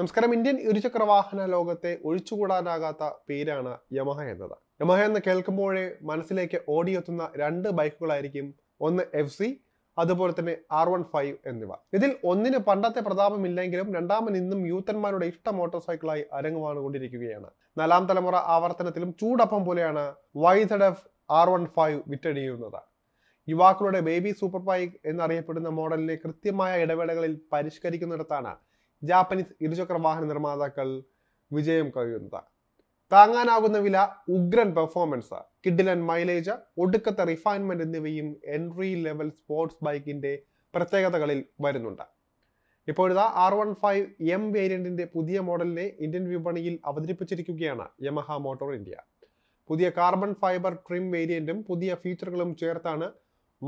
നമസ്കാരം ഇന്ത്യൻ ഇരുചക്രവാഹന ലോകത്തെ ഒഴിച്ചുകൂടാനാകാത്ത പേരാണ് യമഹ എന്നത് യമഹ എന്ന് കേൾക്കുമ്പോഴേ മനസ്സിലേക്ക് ഓടിയെത്തുന്ന രണ്ട് ബൈക്കുകളായിരിക്കും ഒന്ന് എഫ് സി അതുപോലെ തന്നെ ആർ വൺ ഫൈവ് എന്നിവ ഇതിൽ ഒന്നിന് പണ്ടത്തെ പ്രതാപമില്ലെങ്കിലും രണ്ടാമൻ ഇന്നും യൂത്തന്മാരുടെ ഇഷ്ട മോട്ടോർ സൈക്കിളായി അരങ്ങുവാണുകൊണ്ടിരിക്കുകയാണ് നാലാം തലമുറ ആവർത്തനത്തിലും ചൂടപ്പം പോലെയാണ് Y Z F R one five വിറ്റഴിയുന്നത് യുവാക്കളുടെ ബേബി സൂപ്പർ ബൈക്ക് എന്നറിയപ്പെടുന്ന മോഡലിനെ കൃത്യമായ ഇടവേളകളിൽ പരിഷ്കരിക്കുന്നിടത്താണ് ജാപ്പനീസ് ഇരുചക്ര വാഹന നിർമ്മാതാക്കൾ വിജയം കഴിയുന്നത് താങ്ങാനാകുന്ന വില ഉഗ്രൻ പെർഫോമൻസ് കിഡിലൻ മൈലേജ് ഒടുക്കത്തെ റിഫൈൻമെന്റ് എന്നിവയും എൻട്രി ലെവൽ സ്പോർട്സ് ബൈക്കിന്റെ പ്രത്യേകതകളിൽ വരുന്നുണ്ട് ഇപ്പോഴിതാ ആർ വൺ ഫൈവ് എം വേരിയന്റിന്റെ പുതിയ മോഡലിനെ ഇന്ത്യൻ വിപണിയിൽ അവതരിപ്പിച്ചിരിക്കുകയാണ് യമഹ മോട്ടോർ ഇന്ത്യ പുതിയ കാർബൺ ഫൈബർ ട്രിം വേരിയന്റും പുതിയ ഫീച്ചറുകളും ചേർത്താണ്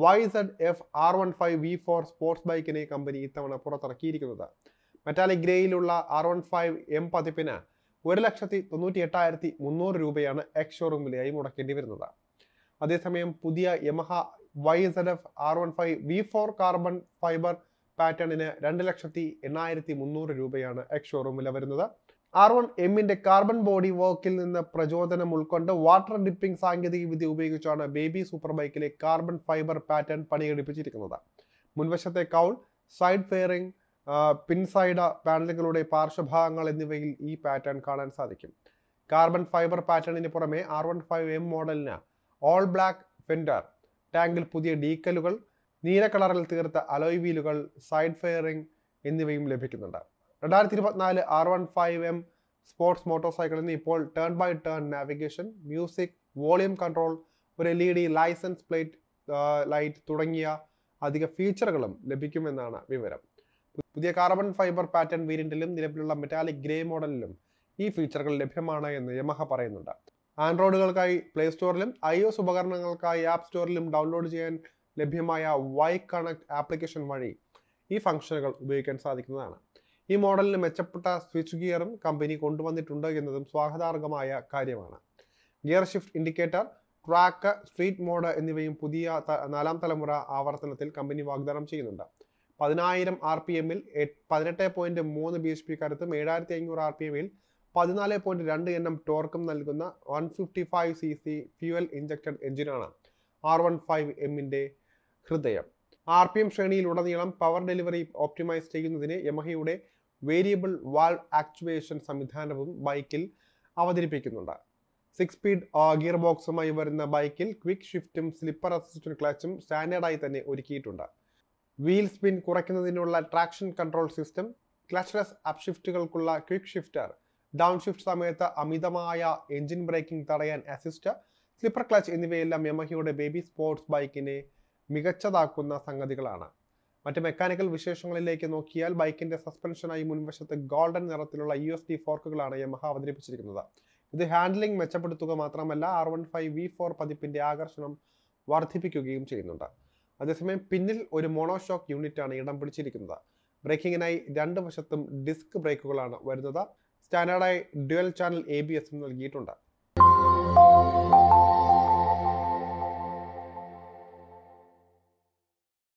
Y Z F R one five V four sports ബൈക്കിനെ കമ്പനി ഇത്തവണ പുറത്തിറക്കിയിരിക്കുന്നത് മെറ്റാലിക് ഗ്രേയിലുള്ള ആർ വൺ ഫൈവ് എം പതിപ്പിന് ഒരു ലക്ഷത്തി തൊണ്ണൂറ്റി എട്ടായിരത്തി മുന്നൂറ് രൂപയാണ് എക്സ് വിലയായി മുടക്കേണ്ടി വരുന്നത് അതേസമയം പുതിയ Yamaha Y Z F R one five V four carbon fibre പാറ്റേണിന് രണ്ട് ലക്ഷത്തി എണ്ണായിരത്തി മുന്നൂറ് രൂപയാണ് എക്സ് ഷോറൂമിൽ വരുന്നത് ആർ വൺ എമ്മിന്റെ കാർബൺ ബോഡി വർക്കിൽ നിന്ന് പ്രചോദനം ഉൾക്കൊണ്ട് വാട്ടർ ഡിപ്പിംഗ് സാങ്കേതിക വിദ്യ ഉപയോഗിച്ചാണ് ബേബി സൂപ്പർ ബൈക്കിലെ കാർബൺ ഫൈബർ പാറ്റേൺ പണിയെടുപ്പിച്ചിരിക്കുന്നത് മുൻവശത്തെ കൗൾ സൈഡ് ഫെയറിംഗ് പിൻസൈഡ പാനലുകളുടെ പാർശ്വഭാഗങ്ങൾ എന്നിവയിൽ ഈ പാറ്റേൺ കാണാൻ സാധിക്കും കാർബൺ ഫൈബർ പാറ്റേണിന് പുറമെ ആർ വൺ ഫൈവ് എം മോഡലിന് ഓൾ ബ്ലാക്ക് ഫെൻഡർ ടാങ്കിൽ പുതിയ ഡീക്കലുകൾ നീല കളറിൽ തീർത്ത അലോയ് വീലുകൾ സൈഡ് ഫെയറിംഗ് എന്നിവയും ലഭിക്കുന്നുണ്ട് രണ്ടായിരത്തി ഇരുപത്തിനാല് R one five M sports motor സൈക്കിളിന് ഇപ്പോൾ turn by turn navigation music volume control ഒരു L E D licence plate light തുടങ്ങിയ അധിക ഫീച്ചറുകളും ലഭിക്കുമെന്നാണ് വിവരം പുതിയ കാർബൺ ഫൈബർ പാറ്റേൺ വേരിയന്റിലും നിലവിലുള്ള മെറ്റാലിക് ഗ്രേ മോഡലിലും ഈ ഫീച്ചറുകൾ ലഭ്യമാണ് എന്ന് യമഹ പറയുന്നുണ്ട് ആൻഡ്രോയിഡുകൾക്കായി പ്ലേ സ്റ്റോറിലും ഐ ഒസ് ഉപകരണങ്ങൾക്കായി ആപ്പ് സ്റ്റോറിലും ഡൗൺലോഡ് ചെയ്യാൻ ലഭ്യമായ വൈ കണക്ട് ആപ്ലിക്കേഷൻ വഴി ഈ ഫംഗ്ഷനുകൾ ഉപയോഗിക്കാൻ സാധിക്കുന്നതാണ് ഈ മോഡലിന് മെച്ചപ്പെട്ട സ്വിച്ച് ഗിയറും കമ്പനി കൊണ്ടുവന്നിട്ടുണ്ട് എന്നതും സ്വാഗതാർഹമായ കാര്യമാണ് gear shift indicator track street mode എന്നിവയും പുതിയ നാലാം തലമുറ ആവർത്തനത്തിൽ കമ്പനി വാഗ്ദാനം ചെയ്യുന്നുണ്ട് പതിനായിരം ആർ പി എമ്മിൽ പതിനെട്ട് പോയിന്റ് മൂന്ന് ബി എസ് പി കരുത്തും ഏഴായിരത്തി അഞ്ഞൂറ് ആർ പി എമ്മിൽ പതിനാല് പോയിന്റ് രണ്ട് എൻ എം ടോർക്കും നൽകുന്ന one fifty five C C fuel injected എഞ്ചിനാണ് ആർ വൺ ഫൈവ് എമ്മിൻ്റെ ഹൃദയം ആർ പി എം ശ്രേണിയിലുടനീളം പവർ ഡെലിവറി ഓപ്റ്റിമൈസ് ചെയ്യുന്നതിന് യമഹയുടെ വേരിയബിൾ വാൾ ആക്ച്വേഷൻ സംവിധാനവും ബൈക്കിൽ അവതരിപ്പിക്കുന്നുണ്ട് സിക്സ് സ്പീഡ് ഗിയർ ബോക്സുമായി വരുന്ന ബൈക്കിൽ ക്വിക്ക് ഷിഫ്റ്റും സ്ലിപ്പർ അസിസ്റ്റന്റ് ക്ലച്ചും സ്റ്റാൻഡേർഡായി തന്നെ ഒരുക്കിയിട്ടുണ്ട് വീൽ സ്പിൻ കുറയ്ക്കുന്നതിനുള്ള ട്രാക്ഷൻ കൺട്രോൾ സിസ്റ്റം ക്ലച്ച്ലെസ് അപ്ഷിഫ്റ്റുകൾക്കുള്ള ക്വിക്ക് ഷിഫ്റ്റർ ഡൗൺ ഷിഫ്റ്റ് സമയത്ത് അമിതമായ എഞ്ചിൻ ബ്രേക്കിംഗ് തടയാൻ അസിസ്റ്റ് സ്ലിപ്പർ ക്ലച്ച് എന്നിവയെല്ലാം യമഹയുടെ ബേബി സ്പോർട്സ് ബൈക്കിനെ മികച്ചതാക്കുന്ന സംഗതികളാണ് മറ്റ് മെക്കാനിക്കൽ വിശേഷങ്ങളിലേക്ക് നോക്കിയാൽ ബൈക്കിന്റെ സസ്പെൻഷനായി മുൻവശത്ത് ഗോൾഡൻ നിറത്തിലുള്ള യു എസ് ഡി ഫോർക്കുകളാണ് യമഹ അവതരിപ്പിച്ചിരിക്കുന്നത് ഇത് ഹാൻഡ്ലിംഗ് മെച്ചപ്പെടുത്തുക മാത്രമല്ല R one five V four പതിപ്പിന്റെ ആകർഷണം വർദ്ധിപ്പിക്കുകയും ചെയ്യുന്നുണ്ട് അതേസമയം പിന്നിൽ ഒരു മോണോഷോക്ക് യൂണിറ്റാണ് ഇടം പിടിച്ചിരിക്കുന്നത് ബ്രേക്കിങ്ങിനായി രണ്ട് വശത്തും ഡിസ്ക് ബ്രേക്കുകളാണ് വരുന്നത് സ്റ്റാൻഡേർഡായി ഡ്യുവൽ ചാനൽ എ ബി എസും നൽകിയിട്ടുണ്ട്